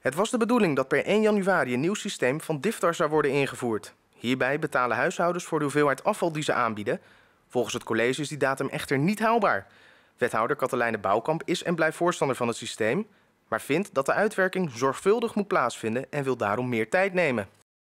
Het was de bedoeling dat per 1 januari een nieuw systeem van Diftar zou worden ingevoerd. Hierbij betalen huishoudens voor de hoeveelheid afval die ze aanbieden. Volgens het college is die datum echter niet haalbaar. Wethouder Katelijne Bouwkamp is en blijft voorstander van het systeem, maar vindt dat de uitwerking zorgvuldig moet plaatsvinden en wil daarom meer tijd nemen.